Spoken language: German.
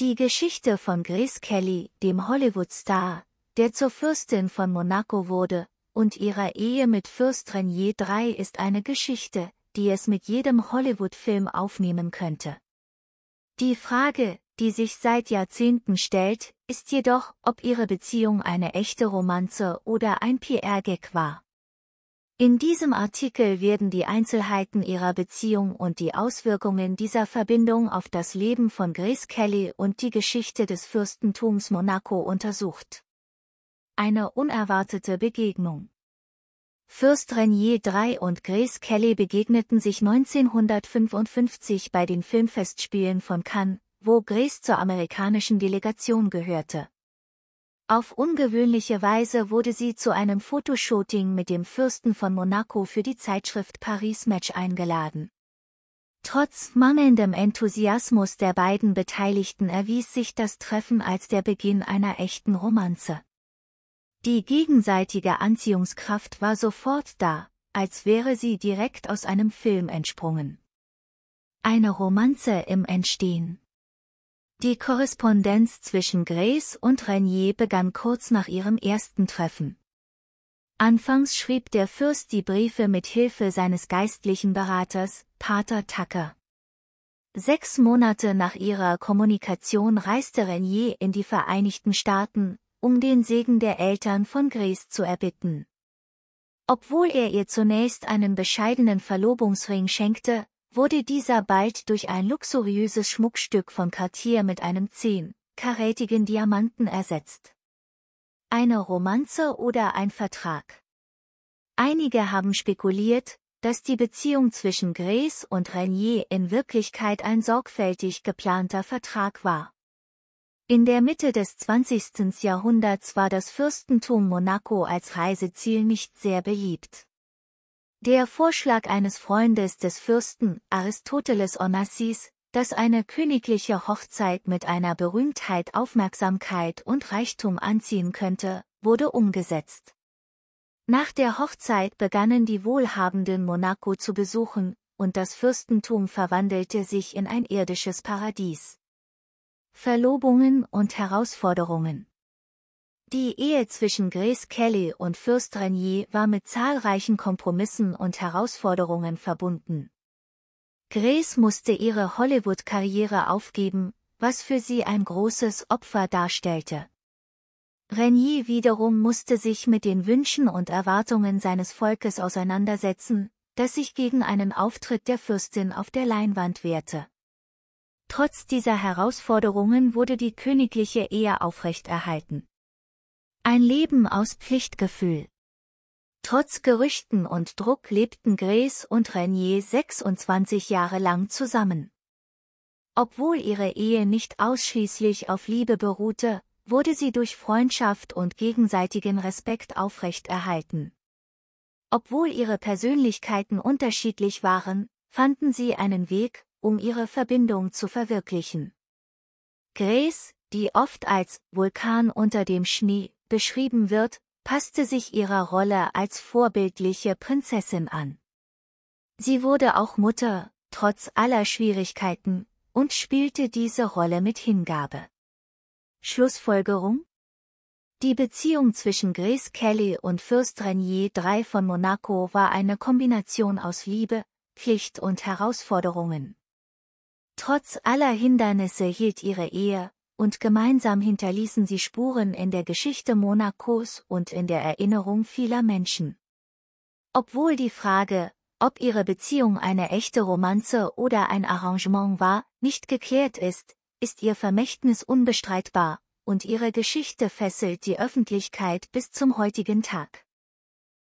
Die Geschichte von Grace Kelly, dem Hollywood-Star, der zur Fürstin von Monaco wurde, und ihrer Ehe mit Fürst Renier III ist eine Geschichte, die es mit jedem Hollywood-Film aufnehmen könnte. Die Frage, die sich seit Jahrzehnten stellt, ist jedoch, ob ihre Beziehung eine echte Romanze oder ein PR-Gag war. In diesem Artikel werden die Einzelheiten ihrer Beziehung und die Auswirkungen dieser Verbindung auf das Leben von Grace Kelly und die Geschichte des Fürstentums Monaco untersucht. Eine unerwartete Begegnung Fürst Renier III und Grace Kelly begegneten sich 1955 bei den Filmfestspielen von Cannes, wo Grace zur amerikanischen Delegation gehörte. Auf ungewöhnliche Weise wurde sie zu einem Fotoshooting mit dem Fürsten von Monaco für die Zeitschrift Paris Match eingeladen. Trotz mangelndem Enthusiasmus der beiden Beteiligten erwies sich das Treffen als der Beginn einer echten Romanze. Die gegenseitige Anziehungskraft war sofort da, als wäre sie direkt aus einem Film entsprungen. Eine Romanze im Entstehen. Die Korrespondenz zwischen Grace und Renier begann kurz nach ihrem ersten Treffen. Anfangs schrieb der Fürst die Briefe mit Hilfe seines geistlichen Beraters, Pater Tucker. Sechs Monate nach ihrer Kommunikation reiste Renier in die Vereinigten Staaten, um den Segen der Eltern von Grace zu erbitten. Obwohl er ihr zunächst einen bescheidenen Verlobungsring schenkte, wurde dieser bald durch ein luxuriöses Schmuckstück von Cartier mit einem 10-karätigen Diamanten ersetzt. Eine Romanze oder ein Vertrag. Einige haben spekuliert, dass die Beziehung zwischen Grace und Renier in Wirklichkeit ein sorgfältig geplanter Vertrag war. In der Mitte des 20. Jahrhunderts war das Fürstentum Monaco als Reiseziel nicht sehr beliebt. Der Vorschlag eines Freundes des Fürsten, Aristoteles Onassis, dass eine königliche Hochzeit mit einer Berühmtheit Aufmerksamkeit und Reichtum anziehen könnte, wurde umgesetzt. Nach der Hochzeit begannen die Wohlhabenden Monaco zu besuchen, und das Fürstentum verwandelte sich in ein irdisches Paradies. Verlobungen und Herausforderungen die Ehe zwischen Grace Kelly und Fürst Renier war mit zahlreichen Kompromissen und Herausforderungen verbunden. Grace musste ihre Hollywood-Karriere aufgeben, was für sie ein großes Opfer darstellte. Renier wiederum musste sich mit den Wünschen und Erwartungen seines Volkes auseinandersetzen, das sich gegen einen Auftritt der Fürstin auf der Leinwand wehrte. Trotz dieser Herausforderungen wurde die königliche Ehe aufrechterhalten. Ein Leben aus Pflichtgefühl. Trotz Gerüchten und Druck lebten Grace und Renier 26 Jahre lang zusammen. Obwohl ihre Ehe nicht ausschließlich auf Liebe beruhte, wurde sie durch Freundschaft und gegenseitigen Respekt aufrechterhalten. Obwohl ihre Persönlichkeiten unterschiedlich waren, fanden sie einen Weg, um ihre Verbindung zu verwirklichen. Grace, die oft als Vulkan unter dem Schnee beschrieben wird, passte sich ihrer Rolle als vorbildliche Prinzessin an. Sie wurde auch Mutter, trotz aller Schwierigkeiten, und spielte diese Rolle mit Hingabe. Schlussfolgerung? Die Beziehung zwischen Grace Kelly und Fürst Renier III von Monaco war eine Kombination aus Liebe, Pflicht und Herausforderungen. Trotz aller Hindernisse hielt ihre Ehe, und gemeinsam hinterließen sie Spuren in der Geschichte Monacos und in der Erinnerung vieler Menschen. Obwohl die Frage, ob ihre Beziehung eine echte Romanze oder ein Arrangement war, nicht geklärt ist, ist ihr Vermächtnis unbestreitbar, und ihre Geschichte fesselt die Öffentlichkeit bis zum heutigen Tag.